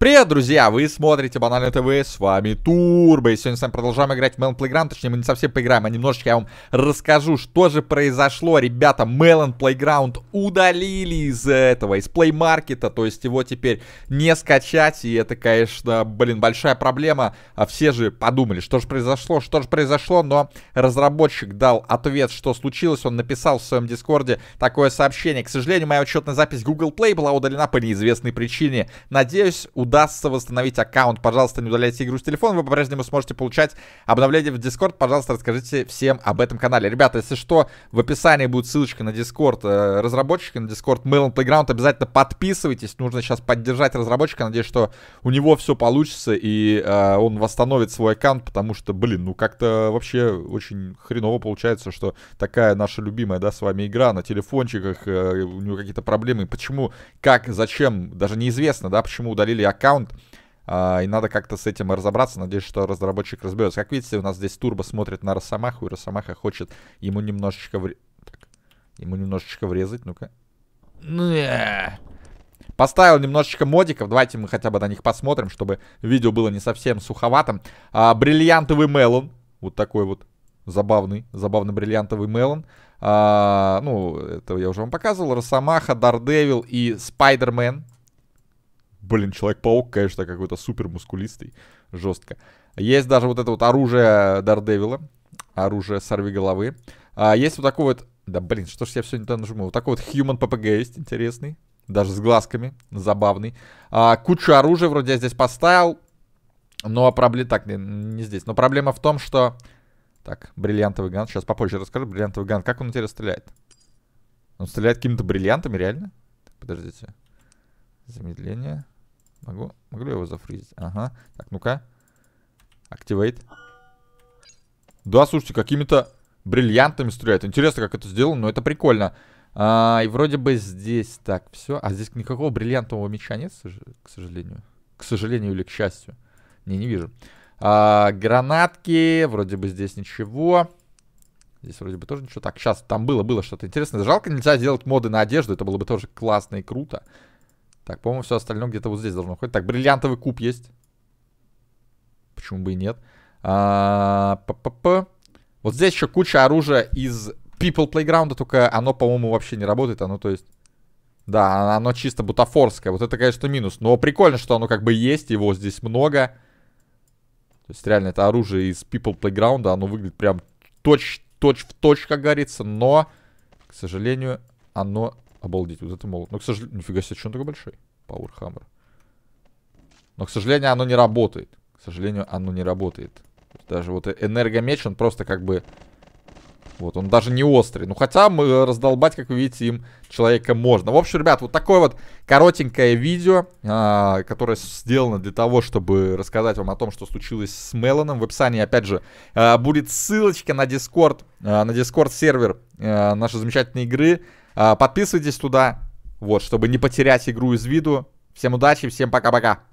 Привет, друзья! Вы смотрите Банально ТВ, с вами Турбо, и сегодня с вами продолжаем играть в Melon Playground, точнее мы не совсем поиграем, а немножечко я вам расскажу, что же произошло. Ребята, Melon Playground удалили из этого, из Play Market, то есть его теперь не скачать, и это, конечно, блин, большая проблема. А Все же подумали, что же произошло, что же произошло, но разработчик дал ответ, что случилось, он написал в своем дискорде такое сообщение. К сожалению, моя учетная запись Google Play была удалена по неизвестной причине. Надеюсь, удастся восстановить аккаунт. Пожалуйста, не удаляйте игру с телефона, вы по-прежнему сможете получать обновления в Discord. Пожалуйста, расскажите всем об этом канале. Ребята, если что, в описании будет ссылочка на Discord э, разработчика, на Discord Mail Playground. Обязательно подписывайтесь, нужно сейчас поддержать разработчика. Надеюсь, что у него все получится и э, он восстановит свой аккаунт, потому что, блин, ну как-то вообще очень хреново получается, что такая наша любимая, да, с вами игра на телефончиках, э, у него какие-то проблемы. Почему, как, зачем, даже неизвестно, да, почему удалили аккаунт аккаунт. А, и надо как-то с этим разобраться. Надеюсь, что разработчик разберется. Как видите, у нас здесь Турбо смотрит на Росомаху, и Росомаха хочет ему немножечко... Вре... Так, ему немножечко врезать, ну-ка. Ну, э. Поставил немножечко модиков, давайте мы хотя бы на них посмотрим, чтобы видео было не совсем суховатым. А, бриллиантовый мелон, вот такой вот забавный, забавный бриллиантовый мелон. А, ну, это я уже вам показывал. Росомаха, Дардевил и Спайдермен блин, Человек-паук, конечно, какой-то супер мускулистый, жестко. Есть даже вот это вот оружие Дардевила, оружие сорви головы. А есть вот такой вот, да блин, что ж я все не то нажимаю, вот такой вот Human PPG есть интересный, даже с глазками, забавный. А, кучу оружия вроде я здесь поставил, но проблема, так, не, не здесь, но проблема в том, что... Так, бриллиантовый ган, сейчас попозже расскажу, бриллиантовый ган, как он теперь стреляет? Он стреляет какими-то бриллиантами, реально? Подождите. Замедление. Могу, могу я его зафризить? Ага. Так, ну-ка. Активейт. Да, слушайте, какими-то бриллиантами стреляет. Интересно, как это сделано, но это прикольно. А, и вроде бы здесь так все. А здесь никакого бриллиантового меча нет, к сожалению. К сожалению или к счастью. Не, не вижу. А, гранатки. Вроде бы здесь ничего. Здесь вроде бы тоже ничего. Так, сейчас там было, было что-то интересное. Жалко, нельзя сделать моды на одежду. Это было бы тоже классно и круто. Так, по-моему, все остальное где-то вот здесь должно ходить. Так, бриллиантовый куб есть. Почему бы и нет? А, п -п -п. Вот здесь еще куча оружия из People Playground, только оно, по-моему, вообще не работает. Оно, то есть... Да, а-, оно чисто бутафорское. Вот это, конечно, минус. Но прикольно, что оно как бы есть, его здесь много. То есть, реально, это оружие из People Playground. Оно выглядит прям точь, точь в точь, как говорится. Но, к сожалению, оно Обалдеть, вот это молот. Но, ну, к сожалению, нифига себе, что он такой большой. Power Но, к сожалению, оно не работает. К сожалению, оно не работает. Даже вот энергомеч, он просто как бы... Вот, он даже не острый. Ну, хотя мы э, раздолбать, как вы видите, им человека можно. В общем, ребят, вот такое вот коротенькое видео, а, которое сделано для того, чтобы рассказать вам о том, что случилось с Меланом. В описании, опять же, а, будет ссылочка на Discord, а, на Discord-сервер а, нашей замечательной игры. А, подписывайтесь туда, вот, чтобы не потерять игру из виду. Всем удачи, всем пока-пока.